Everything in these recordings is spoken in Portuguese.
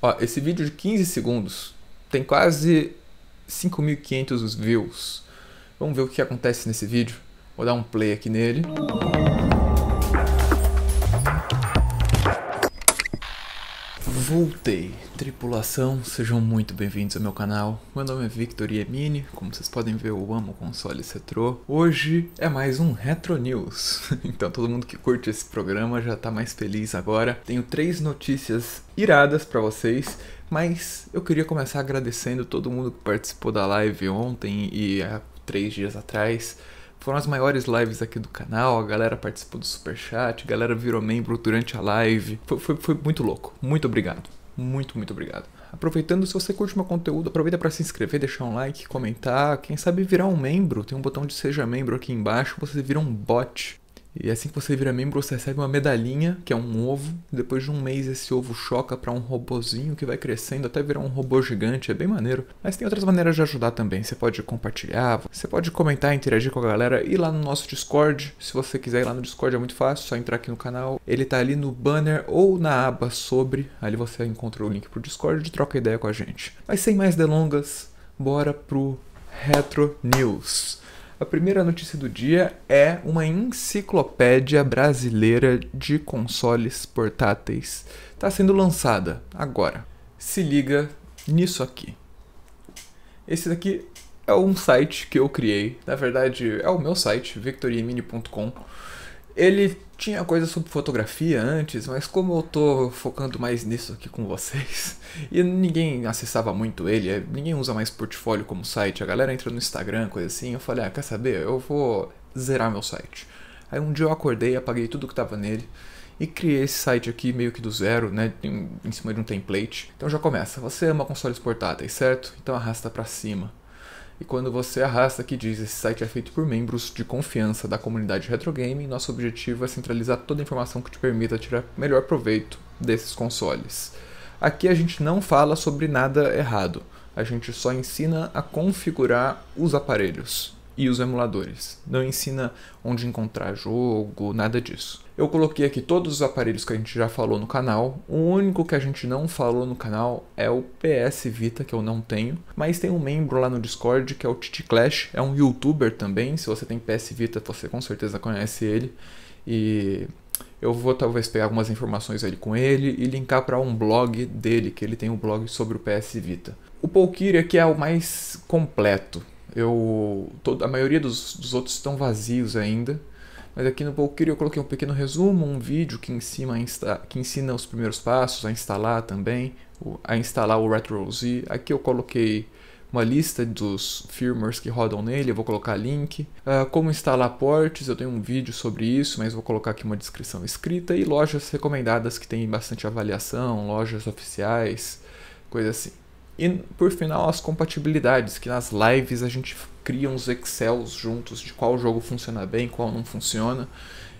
Ó, esse vídeo de 15 segundos tem quase 5.500 views. Vamos ver o que acontece nesse vídeo. Vou dar um play aqui nele. Voltei! Tripulação, sejam muito bem-vindos ao meu canal. Meu nome é Victor Yemini, como vocês podem ver eu amo consoles retrô. Hoje é mais um Retro News, então todo mundo que curte esse programa já tá mais feliz agora. Tenho três notícias iradas para vocês, mas eu queria começar agradecendo todo mundo que participou da live ontem e há três dias atrás foram as maiores lives aqui do canal, a galera participou do superchat, a galera virou membro durante a live. Foi, foi, foi muito louco. Muito obrigado. Muito, muito obrigado. Aproveitando, se você curte meu conteúdo, aproveita para se inscrever, deixar um like, comentar, quem sabe virar um membro. Tem um botão de seja membro aqui embaixo, você vira um bot e assim que você vira membro, você recebe uma medalhinha, que é um ovo. Depois de um mês, esse ovo choca para um robozinho que vai crescendo até virar um robô gigante. É bem maneiro. Mas tem outras maneiras de ajudar também. Você pode compartilhar, você pode comentar, interagir com a galera. E lá no nosso Discord, se você quiser ir lá no Discord é muito fácil, só entrar aqui no canal. Ele tá ali no banner ou na aba sobre. Ali você encontra o link pro Discord e troca ideia com a gente. Mas sem mais delongas, bora pro Retro News. A primeira notícia do dia é uma enciclopédia brasileira de consoles portáteis. Está sendo lançada agora. Se liga nisso aqui. Esse daqui é um site que eu criei, na verdade é o meu site, victoriemini.com. Ele tinha coisa sobre fotografia antes, mas como eu tô focando mais nisso aqui com vocês, e ninguém acessava muito ele, é, ninguém usa mais portfólio como site, a galera entra no Instagram, coisa assim, eu falei, ah, quer saber? Eu vou zerar meu site. Aí um dia eu acordei, apaguei tudo que tava nele e criei esse site aqui meio que do zero, né, em, em cima de um template. Então já começa. Você ama consoles portáteis, certo? Então arrasta para cima. E quando você arrasta aqui diz esse site é feito por membros de confiança da comunidade retrogame, nosso objetivo é centralizar toda a informação que te permita tirar melhor proveito desses consoles. Aqui a gente não fala sobre nada errado, a gente só ensina a configurar os aparelhos e os emuladores. Não ensina onde encontrar jogo, nada disso. Eu coloquei aqui todos os aparelhos que a gente já falou no canal. O único que a gente não falou no canal é o PS Vita, que eu não tenho. Mas tem um membro lá no Discord que é o Titi Clash, é um youtuber também. Se você tem PS Vita, você com certeza conhece ele. E eu vou talvez pegar algumas informações ali com ele e linkar para um blog dele, que ele tem um blog sobre o PS Vita. O Polkyria aqui é o mais completo. Eu, toda a maioria dos, dos outros estão vazios ainda. Mas aqui no Valkyrie eu coloquei um pequeno resumo, um vídeo que, ensina, insta, que ensina os primeiros passos, a instalar também, a instalar o RetroZ. Aqui eu coloquei uma lista dos firmwares que rodam nele, eu vou colocar link. Uh, como instalar portes, eu tenho um vídeo sobre isso, mas vou colocar aqui uma descrição escrita. E lojas recomendadas que tem bastante avaliação, lojas oficiais, coisa assim. E por final, as compatibilidades, que nas lives a gente cria uns excels juntos de qual jogo funciona bem, qual não funciona.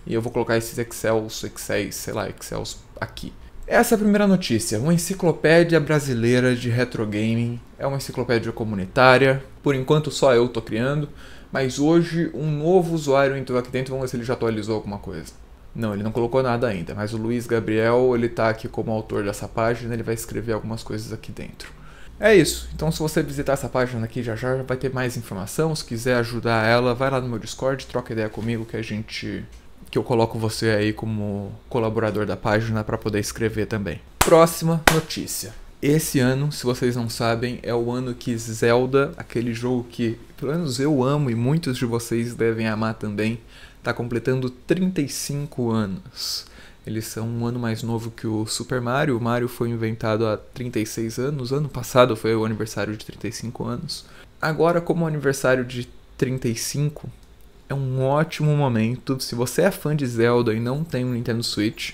E eu vou colocar esses excels, excels, sei lá, excels aqui. Essa é a primeira notícia, uma enciclopédia brasileira de retro gaming. É uma enciclopédia comunitária, por enquanto só eu tô criando, mas hoje um novo usuário entrou aqui dentro, vamos ver se ele já atualizou alguma coisa. Não, ele não colocou nada ainda, mas o Luiz Gabriel, ele tá aqui como autor dessa página, ele vai escrever algumas coisas aqui dentro. É isso. Então se você visitar essa página aqui já já vai ter mais informação. Se quiser ajudar ela, vai lá no meu Discord, troca ideia comigo que a gente que eu coloco você aí como colaborador da página para poder escrever também. Próxima notícia. Esse ano, se vocês não sabem, é o ano que Zelda, aquele jogo que pelo menos eu amo e muitos de vocês devem amar também, está completando 35 anos. Eles são um ano mais novo que o Super Mario. O Mario foi inventado há 36 anos. Ano passado foi o aniversário de 35 anos. Agora, como aniversário de 35, é um ótimo momento. Se você é fã de Zelda e não tem um Nintendo Switch,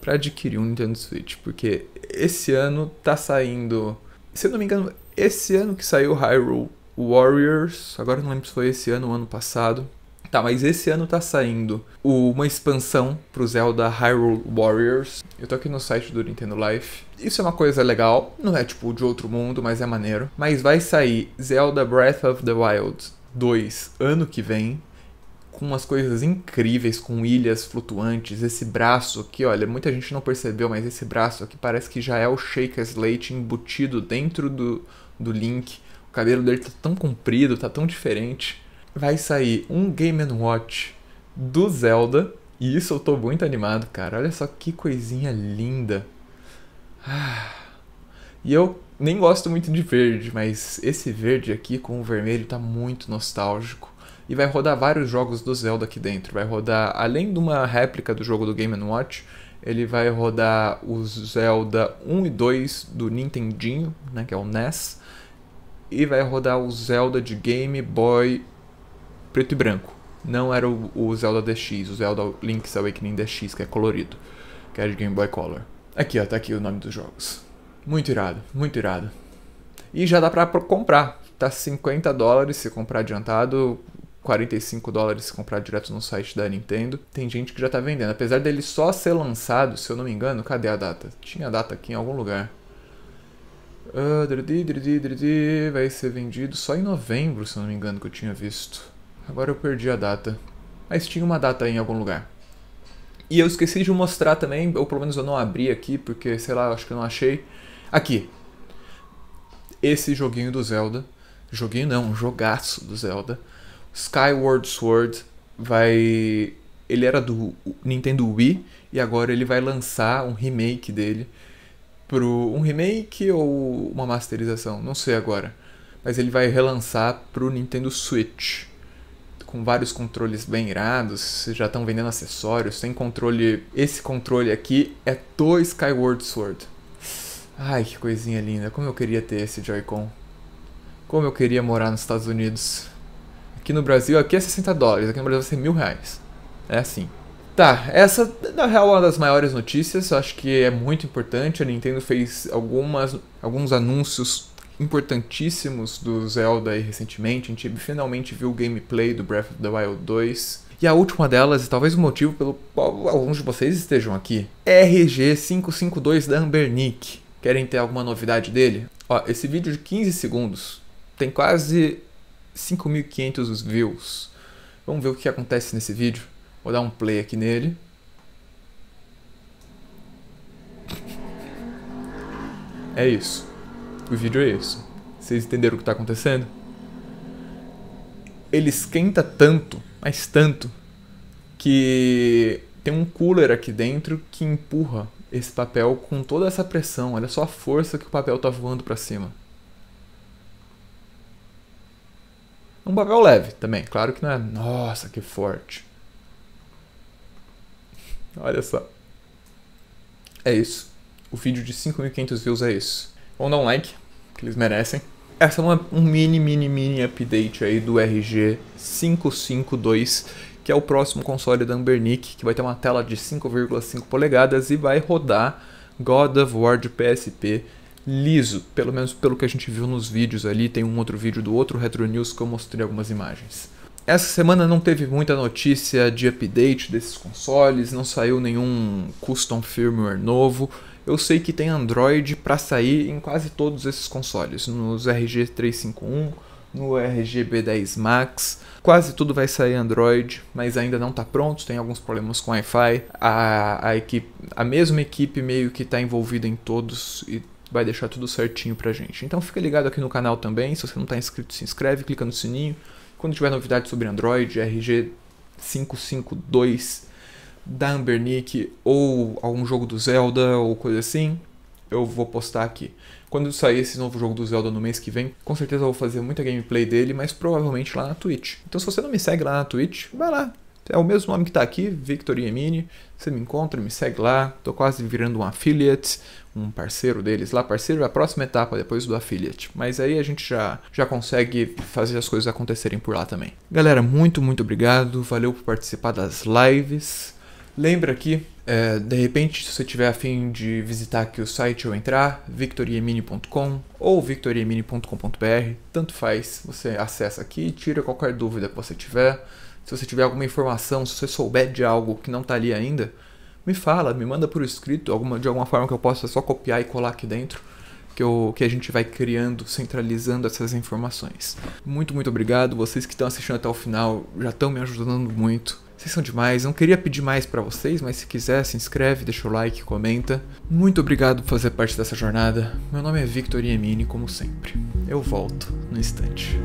para adquirir um Nintendo Switch, porque esse ano tá saindo. Se eu não me engano, esse ano que saiu Hyrule Warriors, agora não lembro se foi esse ano ou ano passado. Tá, mas esse ano tá saindo uma expansão pro Zelda Hyrule Warriors. Eu tô aqui no site do Nintendo Life. Isso é uma coisa legal, não é tipo de outro mundo, mas é maneiro. Mas vai sair Zelda Breath of the Wild 2 ano que vem. Com umas coisas incríveis, com ilhas flutuantes, esse braço aqui, olha, muita gente não percebeu, mas esse braço aqui parece que já é o Shaker Slate embutido dentro do, do Link. O cabelo dele tá tão comprido, tá tão diferente vai sair um Game Watch do Zelda. E isso eu tô muito animado, cara. Olha só que coisinha linda. Ah. E eu nem gosto muito de verde, mas esse verde aqui com o vermelho tá muito nostálgico. E vai rodar vários jogos do Zelda aqui dentro. Vai rodar, além de uma réplica do jogo do Game Watch, ele vai rodar os Zelda 1 e 2 do Nintendinho, né, que é o NES. E vai rodar o Zelda de Game Boy preto e branco. Não era o, o Zelda DX, o Zelda Link's Awakening DX, que é colorido, que é de Game Boy Color. Aqui, ó, tá aqui o nome dos jogos. Muito irado, muito irado. E já dá pra comprar. Tá 50 dólares se comprar adiantado, 45 dólares se comprar direto no site da Nintendo. Tem gente que já tá vendendo. Apesar dele só ser lançado, se eu não me engano, cadê a data? Tinha a data aqui em algum lugar. Ah, vai ser vendido só em novembro, se eu não me engano, que eu tinha visto. Agora eu perdi a data. Mas tinha uma data aí em algum lugar. E eu esqueci de mostrar também, ou pelo menos eu não abri aqui, porque sei lá, acho que eu não achei. Aqui. Esse joguinho do Zelda. Joguinho não, jogaço do Zelda. Skyward Sword vai. Ele era do Nintendo Wii e agora ele vai lançar um remake dele. Pro, um remake ou uma masterização? Não sei agora. Mas ele vai relançar pro Nintendo Switch com vários controles bem irados, já estão vendendo acessórios, tem controle. Esse controle aqui é do Skyward Sword. Ai, que coisinha linda. Como eu queria ter esse Joy-Con. Como eu queria morar nos Estados Unidos. Aqui no Brasil, aqui é 60 dólares, aqui no Brasil vai ser mil reais. É assim. Tá, essa na real é uma das maiores notícias, eu acho que é muito importante. A Nintendo fez algumas, alguns anúncios importantíssimos do Zelda aí recentemente. A gente finalmente viu o gameplay do Breath of the Wild 2. E a última delas, e talvez o motivo pelo qual alguns de vocês estejam aqui, é RG552 da Ambernick. Querem ter alguma novidade dele? Ó, esse vídeo de 15 segundos tem quase 5.500 views. Vamos ver o que acontece nesse vídeo. Vou dar um play aqui nele. É isso. O vídeo é isso. Vocês entenderam o que está acontecendo? Ele esquenta tanto, mas tanto, que tem um cooler aqui dentro que empurra esse papel com toda essa pressão. Olha só a força que o papel está voando para cima. É um papel leve também, claro que não é. Nossa, que forte. Olha só. É isso. O vídeo de 5.500 views é isso ou dar um like, que eles merecem. Essa é uma, um mini, mini, mini update aí do RG 552, que é o próximo console da Ambernic, que vai ter uma tela de 5,5 polegadas e vai rodar God of War de PSP liso, pelo menos pelo que a gente viu nos vídeos ali, tem um outro vídeo do outro Retro News que eu mostrei algumas imagens. Essa semana não teve muita notícia de update desses consoles, não saiu nenhum custom firmware novo, eu sei que tem Android para sair em quase todos esses consoles, nos RG 351, no RGB10 Max. Quase tudo vai sair Android, mas ainda não está pronto, tem alguns problemas com Wi-Fi. A, a, equipe, a mesma equipe meio que está envolvida em todos e vai deixar tudo certinho pra gente. Então fica ligado aqui no canal também, se você não está inscrito, se inscreve, clica no sininho. Quando tiver novidade sobre Android, RG 552 da Ambernick ou algum jogo do Zelda ou coisa assim, eu vou postar aqui. Quando sair esse novo jogo do Zelda no mês que vem, com certeza eu vou fazer muita gameplay dele, mas provavelmente lá na Twitch. Então se você não me segue lá na Twitch, vai lá. É o mesmo nome que tá aqui, Victor Yemini. Você me encontra, me segue lá. Tô quase virando um affiliate, um parceiro deles lá. Parceiro é a próxima etapa depois do affiliate. Mas aí a gente já, já consegue fazer as coisas acontecerem por lá também. Galera, muito, muito obrigado. Valeu por participar das lives. Lembra aqui, é, de repente, se você tiver afim de visitar aqui o site ou entrar, victoriemini.com ou victoriemini.com.br, tanto faz, você acessa aqui, tira qualquer dúvida que você tiver. Se você tiver alguma informação, se você souber de algo que não está ali ainda, me fala, me manda por escrito, alguma, de alguma forma que eu possa só copiar e colar aqui dentro, que, eu, que a gente vai criando, centralizando essas informações. Muito, muito obrigado. Vocês que estão assistindo até o final já estão me ajudando muito. Vocês são demais, não queria pedir mais para vocês, mas se quiser, se inscreve, deixa o like, comenta. Muito obrigado por fazer parte dessa jornada. Meu nome é Victor Emini, como sempre. Eu volto no instante.